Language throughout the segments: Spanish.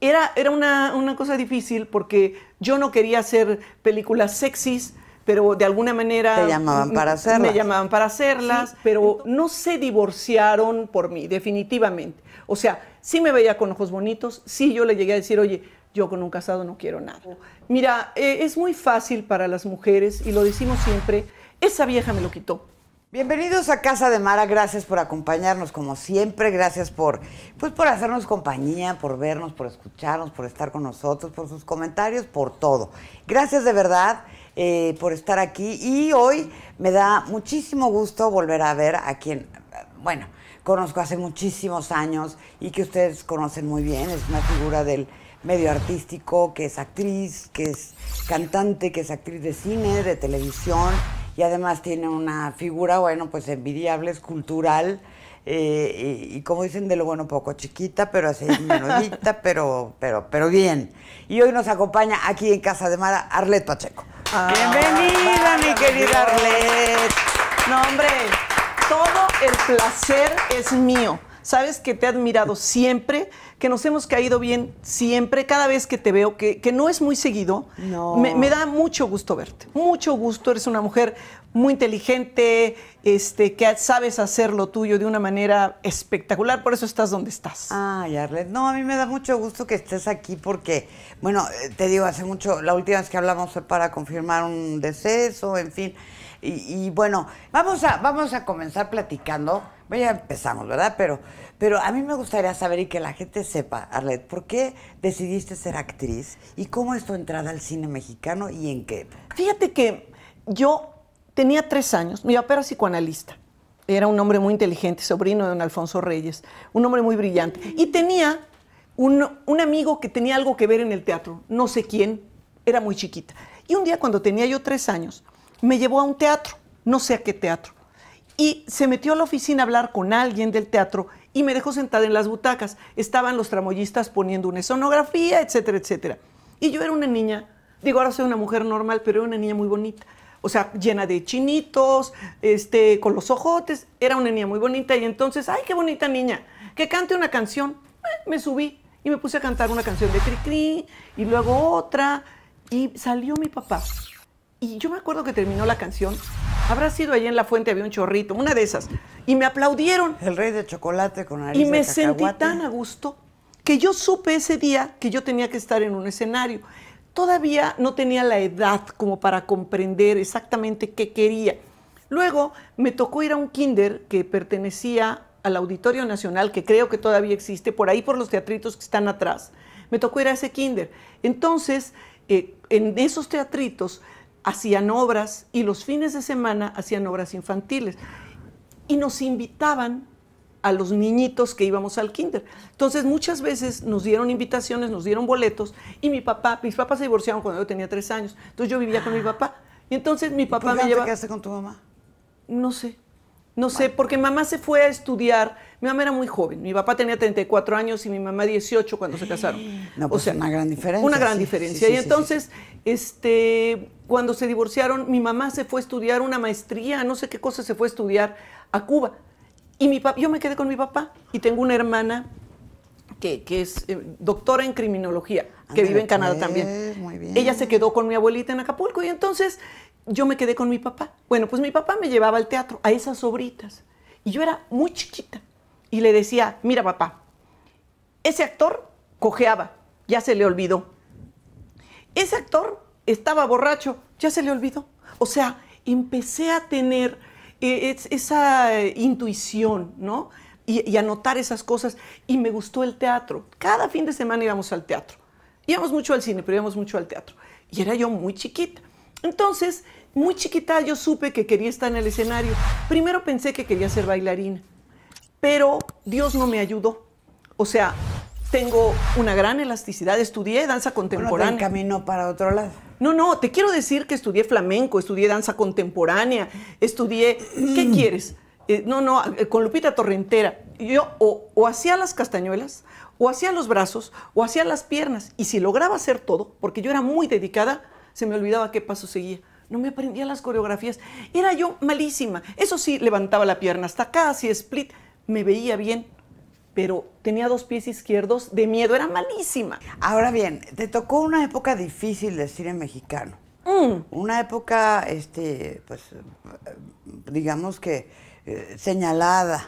Era, una, cosa difícil porque yo no quería hacer películas sexys, pero de alguna manera... llamaban para hacerlas. Me llamaban para hacerlas, pero no se divorciaron por mí, definitivamente. O sea, sí me veía con ojos bonitos, sí yo le llegué a decir, oye, yo con un casado no quiero nada. Mira, eh, es muy fácil para las mujeres, y lo decimos siempre, esa vieja me lo quitó. Bienvenidos a Casa de Mara, gracias por acompañarnos como siempre, gracias por, pues, por hacernos compañía, por vernos, por escucharnos, por estar con nosotros, por sus comentarios, por todo. Gracias de verdad eh, por estar aquí y hoy me da muchísimo gusto volver a ver a quien, bueno, conozco hace muchísimos años y que ustedes conocen muy bien, es una figura del medio artístico, que es actriz, que es cantante, que es actriz de cine, de televisión y además tiene una figura, bueno, pues envidiable, es cultural eh, y, como dicen de lo bueno poco, chiquita, pero así menudita, pero, pero, pero bien. Y hoy nos acompaña aquí en Casa de Mara Arlet Pacheco. Ah, Bienvenida, mi querida Arlet. No, hombre, todo el placer es mío. Sabes que te he admirado siempre que nos hemos caído bien siempre, cada vez que te veo, que, no es muy seguido. No. Me, da mucho gusto verte, mucho gusto. Eres una mujer muy inteligente, este, que sabes hacer lo tuyo de una manera espectacular, por eso estás donde estás. Ay, Arlet, no, a mí me da mucho gusto que estés aquí porque, bueno, eh, te digo, hace mucho, la última vez que hablamos fue para confirmar un deceso, en fin. Y, bueno, vamos a, vamos a comenzar platicando. ya empezamos, ¿verdad? Pero pero a mí me gustaría saber y que la gente sepa, Arlet, ¿por qué decidiste ser actriz y cómo es tu entrada al cine mexicano y en qué? Fíjate que yo tenía tres años, mi papá era psicoanalista, era un hombre muy inteligente, sobrino de don Alfonso Reyes, un hombre muy brillante, y tenía un, un amigo que tenía algo que ver en el teatro, no sé quién, era muy chiquita. Y un día cuando tenía yo tres años, me llevó a un teatro, no sé a qué teatro, y se metió a la oficina a hablar con alguien del teatro y me dejó sentada en las butacas. Estaban los tramoyistas poniendo una sonografía, etcétera, etcétera. Y yo era una niña, digo, ahora soy una mujer normal, pero era una niña muy bonita. O sea, llena de chinitos, este, con los ojotes. Era una niña muy bonita y entonces, ay, qué bonita niña, que cante una canción. Eh, me subí y me puse a cantar una canción de Cricri y luego otra y salió mi papá y yo me acuerdo que terminó la canción. Habrá sido allí en la fuente, había un chorrito, una de esas. Y me aplaudieron. El rey de chocolate con nariz Y me sentí tan a gusto que yo supe ese día que yo tenía que estar en un escenario. Todavía no tenía la edad como para comprender exactamente qué quería. Luego me tocó ir a un kinder que pertenecía al Auditorio Nacional, que creo que todavía existe, por ahí por los teatritos que están atrás. Me tocó ir a ese kinder. Entonces, eh, en esos teatritos hacían obras y los fines de semana hacían obras infantiles. Y nos invitaban a los niñitos que íbamos al kinder. Entonces muchas veces nos dieron invitaciones, nos dieron boletos y mi papá, mis papás se divorciaron cuando yo tenía tres años, entonces yo vivía con mi papá. Y entonces mi papá ¿Por qué me quedaste con tu mamá? No sé, no sé, porque mamá se fue a estudiar. Mi mamá era muy joven. Mi papá tenía 34 años y mi mamá 18 cuando se casaron. o pues, sea, una gran diferencia. Una gran diferencia. y entonces, este, cuando se divorciaron, mi mamá se fue a estudiar una maestría, no sé qué cosa se fue a estudiar a Cuba. Y mi yo me quedé con mi papá y tengo una hermana que, es eh, doctora en criminología, que vive en Canadá pues, también. Ella se quedó con mi abuelita en Acapulco y entonces yo me quedé con mi papá. Bueno, pues mi papá me llevaba al teatro, a esas obritas. Y yo era muy chiquita. Y le decía, mira papá, ese actor cojeaba, ya se le olvidó. Ese actor estaba borracho, ya se le olvidó. O sea, empecé a tener eh, esa eh, intuición, ¿no? Y, a notar esas cosas. Y me gustó el teatro. Cada fin de semana íbamos al teatro. Íbamos mucho al cine, pero íbamos mucho al teatro. Y era yo muy chiquita. Entonces, muy chiquita yo supe que quería estar en el escenario. Primero pensé que quería ser bailarina, pero Dios no me ayudó. O sea, tengo una gran elasticidad. Estudié danza contemporánea. Bueno, camino para otro lado. No, no, te quiero decir que estudié flamenco, estudié danza contemporánea, estudié. ¿Qué quieres? Eh, no, no, eh, con Lupita Torrentera. Yo o, o hacía las castañuelas, o hacía los brazos, o hacía las piernas. Y si lograba hacer todo, porque yo era muy dedicada, se me olvidaba qué paso seguía. No me aprendía las coreografías. Era yo malísima. Eso sí, levantaba la pierna hasta casi split. Me veía bien, pero tenía dos pies izquierdos de miedo. Era malísima. Ahora bien, te tocó una época difícil de cine mexicano. Mm. Una época, este, pues, digamos que eh, señalada.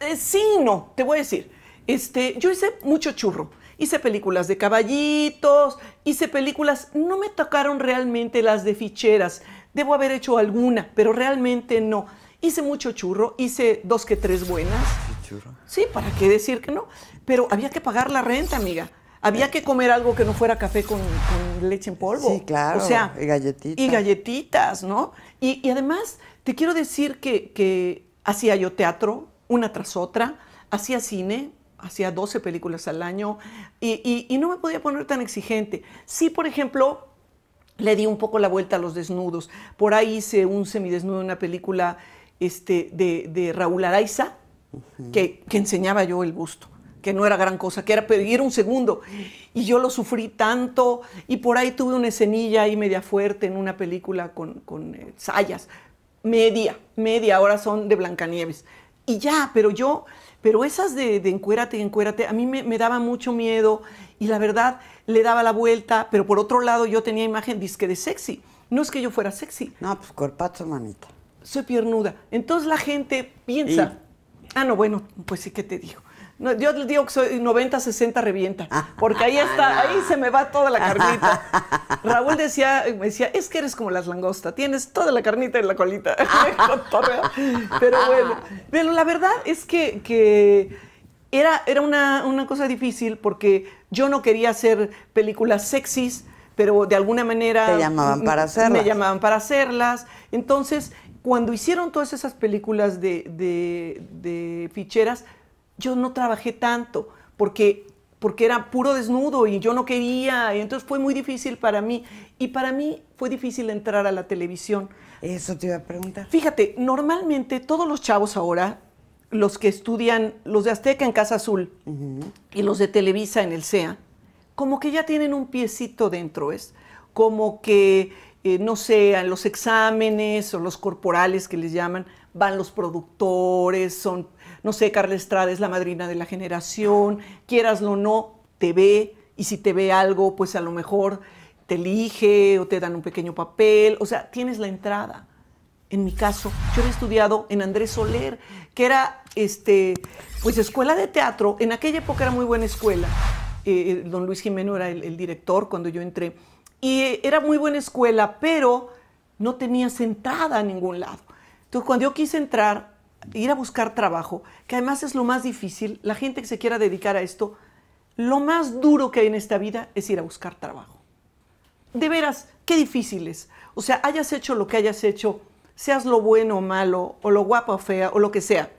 Eh, sí, no, te voy a decir. Este, yo hice mucho churro. Hice películas de caballitos, hice películas, no me tocaron realmente las de ficheras. Debo haber hecho alguna, pero realmente no. Hice mucho churro, hice dos que tres buenas. ¿Churro? Sí, ¿para qué decir que no? Pero había que pagar la renta, amiga. Había que comer algo que no fuera café con, leche en polvo. Sí, claro. O sea, y galletitas. Y galletitas, ¿no? Y, además, te quiero decir que hacía yo teatro, una tras otra, hacía cine, hacía 12 películas al año y, no me podía poner tan exigente. Sí, por ejemplo, le di un poco la vuelta a los desnudos. Por ahí hice un semidesnudo en una película este, de, Raúl Araiza, que, enseñaba yo el busto, que no era gran cosa, que era, pedir un segundo. Y yo lo sufrí tanto, y por ahí tuve una escenilla ahí media fuerte en una película con, eh, sayas. Media, media, hora son de Blancanieves. Y ya, pero yo pero esas de, de encuérate, encuérate, a mí me, daba mucho miedo y la verdad le daba la vuelta, pero por otro lado yo tenía imagen disque de sexy. No es que yo fuera sexy. No, pues corpazo, manita. Soy piernuda. Entonces la gente piensa, ah, no, bueno, pues sí que te digo yo les digo que soy 90, 60, revienta. Ah, porque ahí está, ah, ahí se me va toda la carnita. Ah. Raúl decía, me decía, es que eres como las langostas, tienes toda la carnita en la colita. pero bueno, la verdad es que, era, era una, cosa difícil porque yo no quería hacer películas sexys, pero de alguna manera... me llamaban para hacerlas. Me llamaban para hacerlas. Entonces, cuando hicieron todas esas películas de, de ficheras, yo no trabajé tanto porque, porque era puro desnudo y yo no quería, y entonces fue muy difícil para mí. Y para mí fue difícil entrar a la televisión. Eso te iba a preguntar. Fíjate, normalmente todos los chavos ahora, los que estudian, los de Azteca en Casa Azul y los de Televisa en el Sea como que ya tienen un piecito dentro, ¿es? Como que, eh, no sé, en los exámenes o los corporales que les llaman, van los productores, son no sé, Carla Estrada es la madrina de la generación, quieraslo o no, te ve, y si te ve algo, pues a lo mejor te elige o te dan un pequeño papel, o sea, tienes la entrada. En mi caso, yo he estudiado en Andrés Soler, que era, este, pues, escuela de teatro. En aquella época era muy buena escuela. Eh, eh, don Luis Jimeno era el, director cuando yo entré. Y eh, era muy buena escuela, pero no tenía sentada a ningún lado. Entonces, cuando yo quise entrar, ir a buscar trabajo, que además es lo más difícil, la gente que se quiera dedicar a esto, lo más duro que hay en esta vida es ir a buscar trabajo. De veras, qué difícil es. O sea, hayas hecho lo que hayas hecho, seas lo bueno o malo, o lo guapa, o fea, o lo que sea,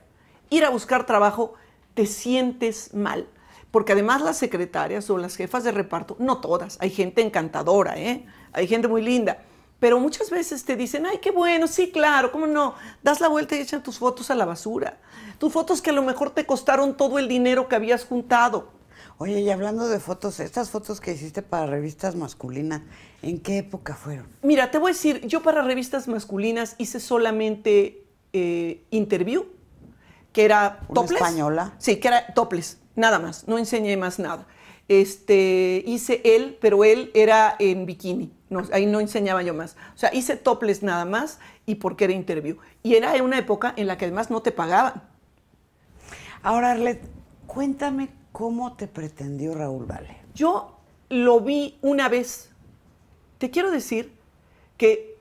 ir a buscar trabajo, te sientes mal. Porque además las secretarias o las jefas de reparto, no todas, hay gente encantadora, ¿eh? hay gente muy linda, pero muchas veces te dicen, ay, qué bueno, sí, claro, ¿cómo no? Das la vuelta y echan tus fotos a la basura. Tus fotos que a lo mejor te costaron todo el dinero que habías juntado. Oye, y hablando de fotos, estas fotos que hiciste para revistas masculinas, ¿en qué época fueron? Mira, te voy a decir, yo para revistas masculinas hice solamente eh, interview, que era ¿Una topless. española? Sí, que era topless, nada más, no enseñé más nada este, hice él, pero él era en bikini, no, ahí no enseñaba yo más. O sea, hice toples nada más y porque era interview. Y era en una época en la que además no te pagaban. Ahora, Arlet, cuéntame cómo te pretendió Raúl Vale. Yo lo vi una vez. Te quiero decir que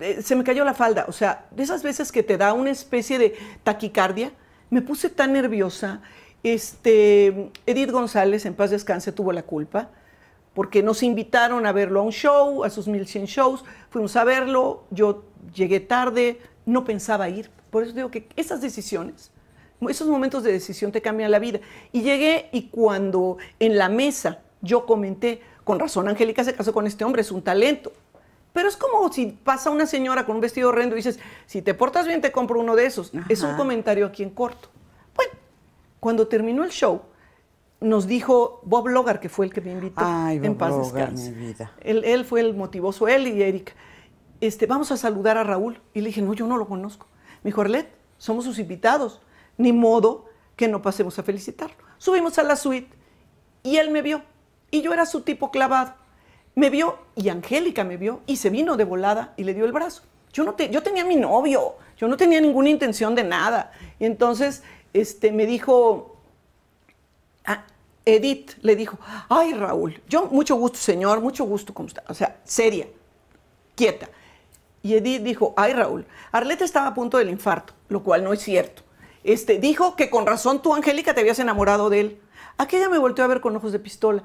eh, se me cayó la falda. O sea, de esas veces que te da una especie de taquicardia, me puse tan nerviosa este, Edith González, en paz descanse, tuvo la culpa porque nos invitaron a verlo a un show, a sus 1100 shows, fuimos a verlo, yo llegué tarde, no pensaba ir, por eso digo que esas decisiones, esos momentos de decisión te cambian la vida. Y llegué y cuando en la mesa yo comenté, con razón, Angélica se casó con este hombre, es un talento. Pero es como si pasa una señora con un vestido horrendo y dices, si te portas bien te compro uno de esos. Es un comentario aquí en corto cuando terminó el show, nos dijo Bob Logar, que fue el que me invitó Ay, Bob Logar, Él, fue el motivoso, él y Eric. Este, vamos a saludar a Raúl. Y le dije, no, yo no lo conozco. Me dijo, Arlet, somos sus invitados. Ni modo que no pasemos a felicitarlo. Subimos a la suite y él me vio. Y yo era su tipo clavado. Me vio y Angélica me vio y se vino de volada y le dio el brazo. Yo, no te, yo tenía mi novio, yo no tenía ninguna intención de nada. Y entonces este, me dijo, ah, Edith le dijo, ay Raúl, yo mucho gusto señor, mucho gusto, ¿cómo está? O sea, seria, quieta. Y Edith dijo, ay Raúl, Arleta estaba a punto del infarto, lo cual no es cierto. Este, dijo que con razón tú, Angélica, te habías enamorado de él. Aquella me volteó a ver con ojos de pistola.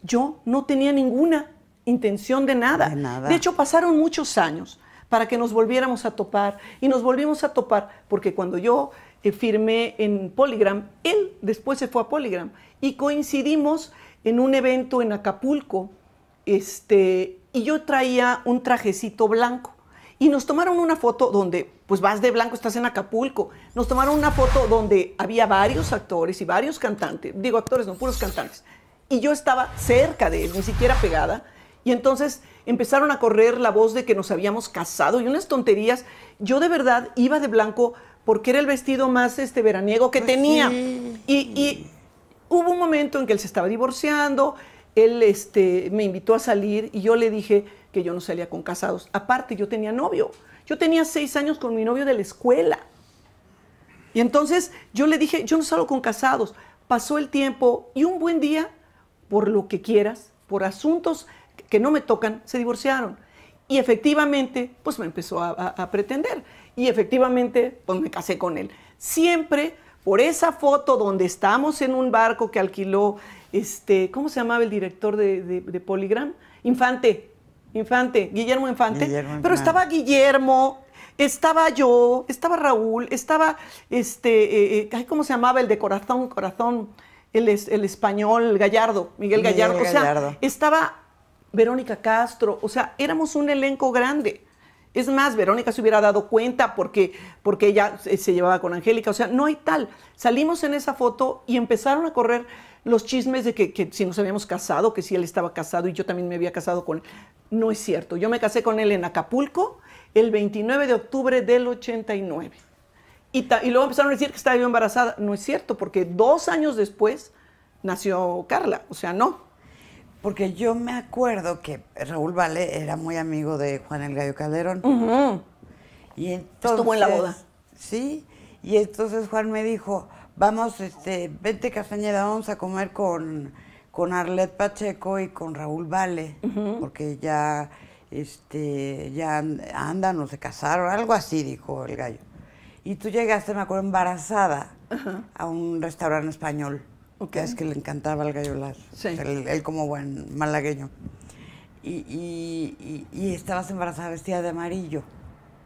Yo no tenía ninguna intención De, nada. de hecho, pasaron muchos años para que nos volviéramos a topar y nos volvimos a topar porque cuando yo eh, firmé en Polygram, él después se fue a Polygram y coincidimos en un evento en Acapulco, este, y yo traía un trajecito blanco. Y nos tomaron una foto donde, pues vas de blanco, estás en Acapulco. Nos tomaron una foto donde había varios actores y varios cantantes, digo actores, no puros cantantes. Y yo estaba cerca de él, ni siquiera pegada. Y entonces empezaron a correr la voz de que nos habíamos casado y unas tonterías. Yo de verdad iba de blanco porque era el vestido más este veraniego que pues tenía. Y, hubo un momento en que él se estaba divorciando, él este, me invitó a salir y yo le dije que yo no salía con casados. Aparte, yo tenía novio. Yo tenía seis años con mi novio de la escuela. Y entonces yo le dije, yo no salgo con casados. Pasó el tiempo y un buen día, por lo que quieras, por asuntos que no me tocan, se divorciaron. Y efectivamente, pues me empezó a pretender y efectivamente, pues me casé con él. Siempre por esa foto donde estamos en un barco que alquiló, este, ¿cómo se llamaba el director de, de, Poligram? Infante, Infante, Guillermo Infante. Pero estaba Guillermo, estaba yo, estaba Raúl, estaba, este, eh, eh, ¿cómo se llamaba el de Corazón, Corazón? El, el español Gallardo, Gallardo. Miguel Gallardo. O sea, estaba Verónica Castro, o sea, éramos un elenco grande. Es más, Verónica se hubiera dado cuenta porque, porque ella se llevaba con Angélica. O sea, no hay tal. Salimos en esa foto y empezaron a correr los chismes de que, si nos habíamos casado, que si él estaba casado y yo también me había casado con él. No es cierto. Yo me casé con él en Acapulco el 29 de octubre del 89. Y, y luego empezaron a decir que estaba yo embarazada. No es cierto, porque dos años después nació Carla. O sea, no. Porque yo me acuerdo que Raúl Vale era muy amigo de Juan el Gallo Calderón. y entonces, Estuvo en la boda. Sí, y entonces Juan me dijo, vamos, este, vente Castañeda, vamos a comer con, con Arlet Pacheco y con Raúl Vale, porque ya, este, ya andan o se casaron, algo así, dijo el gallo. Y tú llegaste, me acuerdo, embarazada a un restaurante español. Es que le encantaba el gallolar. Sí. Él, como buen malagueño. Y, y, estabas embarazada vestida de amarillo.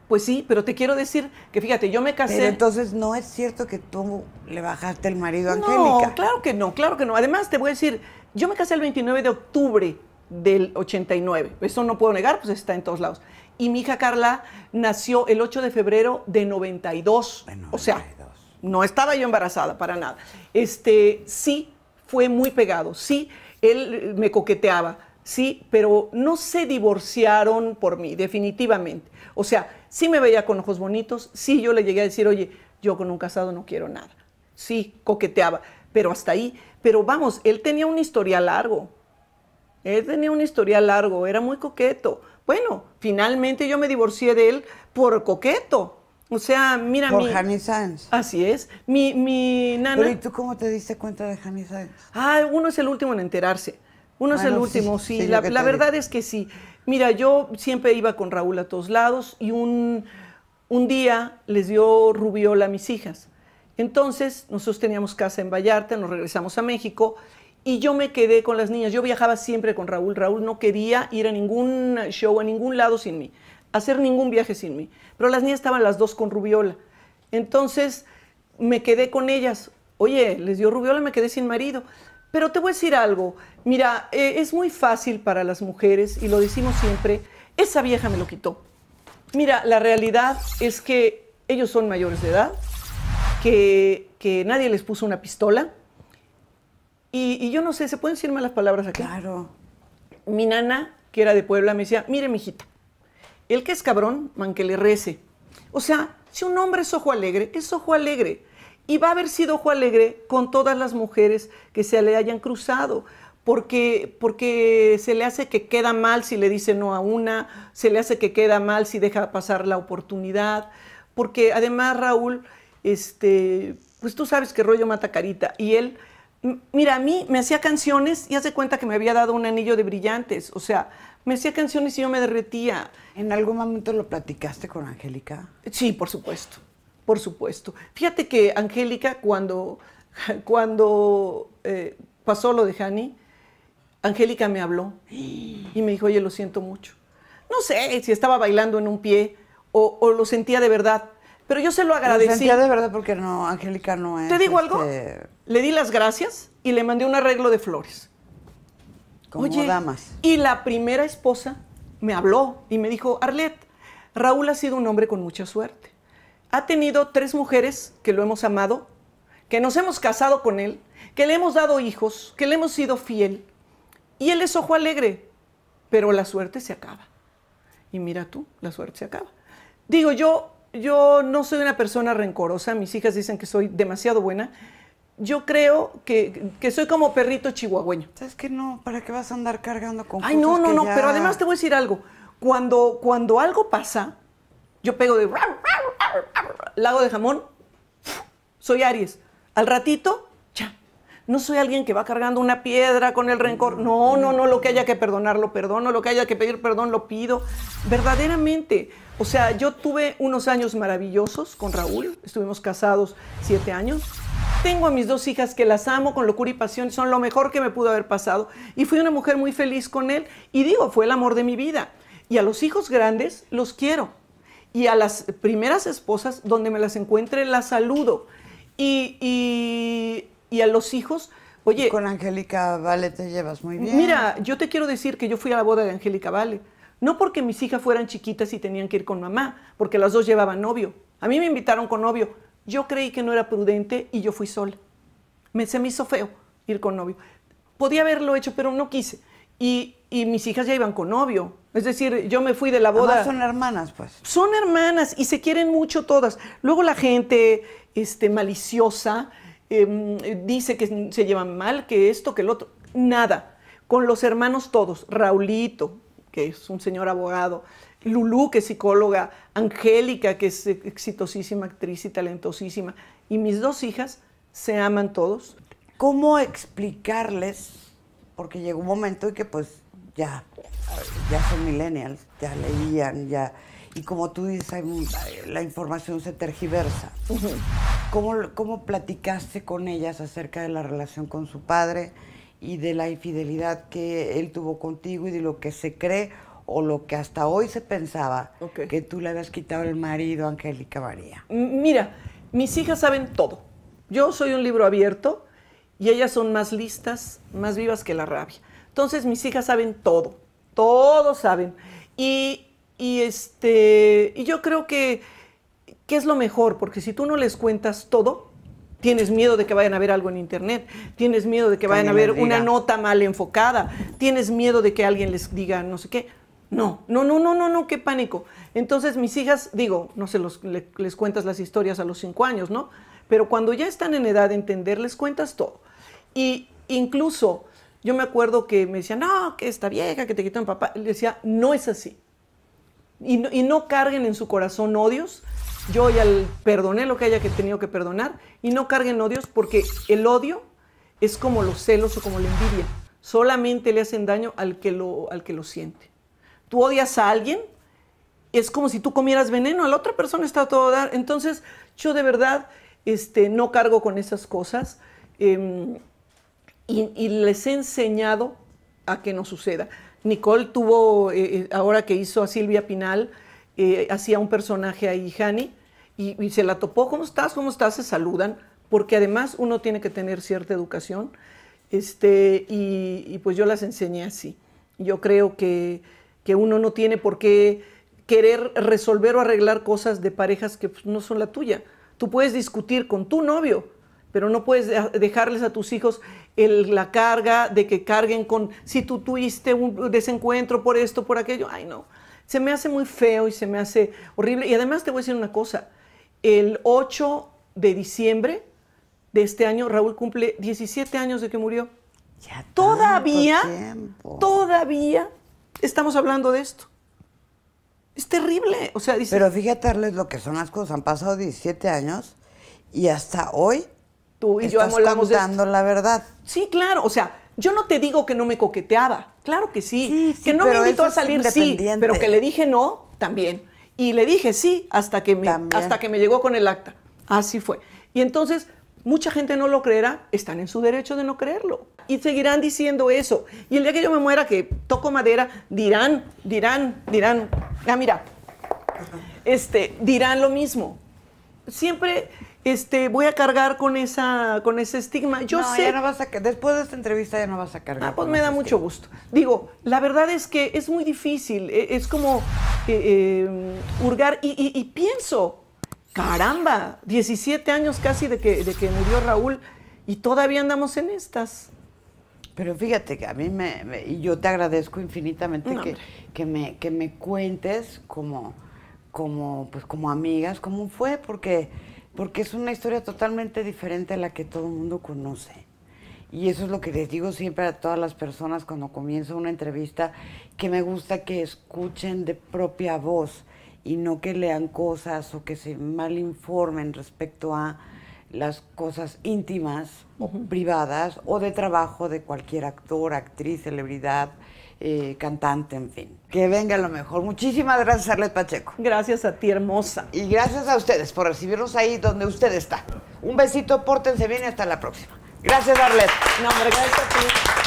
Pues sí, pero te quiero decir que fíjate, yo me casé. entonces no es cierto que tú le bajaste el marido a Angélica. No, claro que no, claro que no. Además, te voy a decir, yo me casé el 29 de octubre del 89. Eso no puedo negar, pues está en todos lados. Y mi hija Carla nació el 8 de febrero de 92. De O sea, no estaba yo embarazada para nada. Este, sí, fue muy pegado, sí, él me coqueteaba, sí, pero no se divorciaron por mí, definitivamente. O sea, sí me veía con ojos bonitos, sí yo le llegué a decir, oye, yo con un casado no quiero nada. Sí, coqueteaba, pero hasta ahí. Pero vamos, él tenía una historia largo. Él tenía una historia largo, era muy coqueto. Bueno, finalmente yo me divorcié de él por coqueto, o sea, mira Por mi... Así es. Mi, nana... Pero ¿y tú cómo te diste cuenta de Hanny Sanz? Ah, uno es el último en enterarse. Uno es el último, sí. la, verdad es que sí. Mira, yo siempre iba con Raúl a todos lados y un, un día les dio rubiola a mis hijas. Entonces, nosotros teníamos casa en Vallarta, nos regresamos a México y yo me quedé con las niñas. Yo viajaba siempre con Raúl. Raúl no quería ir a ningún show, a ningún lado sin mí hacer ningún viaje sin mí. Pero las niñas estaban las dos con rubiola. Entonces me quedé con ellas. Oye, les dio rubiola, me quedé sin marido. Pero te voy a decir algo. Mira, eh, es muy fácil para las mujeres, y lo decimos siempre, esa vieja me lo quitó. Mira, la realidad es que ellos son mayores de edad, que, que nadie les puso una pistola. Y, yo no sé, ¿se pueden decir malas palabras aquí? Claro. Mi nana, que era de Puebla, me decía, mire, mijita, el que es cabrón, man que le rece. O sea, si un hombre es ojo alegre, es ojo alegre. Y va a haber sido ojo alegre con todas las mujeres que se le hayan cruzado. Porque, porque se le hace que queda mal si le dice no a una, se le hace que queda mal si deja pasar la oportunidad. Porque además, Raúl, este, pues tú sabes que rollo mata carita. Y él Mira, a mí me hacía canciones y hace cuenta que me había dado un anillo de brillantes. O sea, me hacía canciones y yo me derretía. ¿En algún momento lo platicaste con Angélica? Sí, por supuesto. Por supuesto. Fíjate que Angélica, cuando, cuando eh, pasó lo de Hani, Angélica me habló y me dijo, oye, lo siento mucho. No sé si estaba bailando en un pie o lo sentía de verdad pero yo se lo agradecí. Lo de verdad porque no, Angélica no es. ¿Te digo algo? Este le di las gracias y le mandé un arreglo de flores. Como damas. Y la primera esposa me habló y me dijo, Arlet, Raúl ha sido un hombre con mucha suerte. Ha tenido tres mujeres que lo hemos amado, que nos hemos casado con él, que le hemos dado hijos, que le hemos sido fiel. Y él es ojo alegre, pero la suerte se acaba. Y mira tú, la suerte se acaba. Digo, yo yo no soy una persona rencorosa, mis hijas dicen que soy demasiado buena. Yo creo que, que soy como perrito chihuahueño. ¿Sabes que no? ¿Para qué vas a andar cargando con Ay, no, no, no, pero además te voy a decir algo. Cuando, cuando algo pasa, yo pego de... Lago de jamón, soy Aries. Al ratito no soy alguien que va cargando una piedra con el rencor. No, no, no, lo que haya que perdonar lo perdono, lo que haya que pedir perdón lo pido. Verdaderamente, o sea, yo tuve unos años maravillosos con Raúl, estuvimos casados siete años. Tengo a mis dos hijas que las amo con locura y pasión, son lo mejor que me pudo haber pasado. Y fui una mujer muy feliz con él y digo, fue el amor de mi vida. Y a los hijos grandes los quiero. Y a las primeras esposas, donde me las encuentre, las saludo. Y, y y a los hijos. Oye, con Angélica Vale te llevas muy bien. Mira, yo te quiero decir que yo fui a la boda de Angélica Vale. No porque mis hijas fueran chiquitas y tenían que ir con mamá, porque las dos llevaban novio. A mí me invitaron con novio. Yo creí que no era prudente y yo fui sola. Me, se me hizo feo ir con novio. Podía haberlo hecho, pero no quise. Y, mis hijas ya iban con novio. Es decir, yo me fui de la boda. son hermanas, pues. Son hermanas y se quieren mucho todas. Luego la gente este, maliciosa Em, dice que se llevan mal, que esto, que el otro, nada. Con los hermanos todos, Raulito, que es un señor abogado, Lulú, que es psicóloga, Angélica, que es exitosísima actriz y talentosísima, y mis dos hijas se aman todos. ¿Cómo explicarles? Porque llegó un momento y que pues ya, ya son millennials, ya leían, ya y como tú dices, eh, la información se tergiversa. ¿Cómo, ¿Cómo platicaste con ellas acerca de la relación con su padre y de la infidelidad que él tuvo contigo y de lo que se cree o lo que hasta hoy se pensaba que tú le habías quitado el marido a Angélica María? Mira, mis hijas saben todo. Yo soy un libro abierto y ellas son más listas, más vivas que la rabia. Entonces mis hijas saben todo, todos saben. Y y, este, y yo creo que, qué es lo mejor, porque si tú no les cuentas todo, Tienes miedo de que vayan a ver algo en internet, tienes miedo de que vayan a ver una nota mal enfocada, tienes miedo de que alguien les diga no sé qué. No, no, no, no, no, no, qué pánico. Entonces mis hijas, digo, no se los, les cuentas las historias a los cinco años, ¿no? Pero cuando ya están en edad de entender, les cuentas todo. Y incluso yo me acuerdo que me decían, no, que esta vieja, que te quitó un papá. Le decía, no es así y no, carguen en su corazón odios. Yo ya perdoné lo que haya que tenido que perdonar y no carguen odios porque el odio es como los celos o como la envidia. Solamente le hacen daño al que lo, al que lo siente. Tú odias a alguien, es como si tú comieras veneno, a la otra persona está todo dar. Entonces, yo de verdad este, no cargo con esas cosas em, y les he enseñado a que no suceda. Nicole tuvo, eh, eh, ahora que hizo a Silvia Pinal, eh, hacía un personaje ahí, Hani, y, se la topó, ¿cómo estás? ¿Cómo estás? Se saludan, porque además uno tiene que tener cierta educación, este, y, pues yo las enseñé así. Yo creo que, uno no tiene por qué querer resolver o arreglar cosas de parejas que pues, no son la tuya. Tú puedes discutir con tu novio, pero no puedes ah, dejarles a tus hijos la carga de que carguen con si tú tuviste un desencuentro por esto, por aquello. Ay, no. Se me hace muy feo y se me hace horrible. Y además te voy a decir una cosa. El 8 de diciembre de este año, Raúl cumple 17 años de que murió. Ya todavía, todavía estamos hablando de esto. Es terrible. O sea, dice... Pero fíjate, lo que son las cosas. Han pasado 17 años y hasta hoy tú y yo hablamos contando la verdad. Sí, claro, o sea, yo no te digo que no me coqueteaba, claro que sí, que no me invitó a salir, sí, pero que le dije no, también. Y le dije sí hasta que me, hasta que me llegó con el acta. Así fue. Y entonces mucha gente no lo creerá, están en su derecho de no creerlo. Y seguirán diciendo eso. Y el día que yo me muera, que toco madera, dirán, dirán, dirán, ah, mira, este, dirán lo mismo. Siempre este, voy a cargar con esa, con ese estigma. Yo sé. después de esta entrevista ya no vas a cargar. Ah, pues me da mucho gusto. Digo, la verdad es que es muy difícil. E, es como eh, em, hurgar. Y, pienso, caramba, 17 años casi de que, de que murió Raúl y todavía andamos en estas. Pero fíjate que a mí me, Y yo te agradezco infinitamente que, que, me, que me cuentes como, como, pues como amigas, cómo fue, porque porque es una historia totalmente diferente a la que todo el mundo conoce. Y eso es lo que les digo siempre a todas las personas cuando comienzo una entrevista, que me gusta que escuchen de propia voz y no que lean cosas o que se malinformen respecto a las cosas íntimas privadas o de trabajo de cualquier actor, actriz, celebridad, eh, cantante, en fin. Que venga lo mejor. Muchísimas gracias, Arlet Pacheco. Gracias a ti, hermosa. Y gracias a ustedes por recibirnos ahí donde usted está. Un besito, pórtense bien y hasta la próxima. Gracias, Arlet. No, gracias a ti.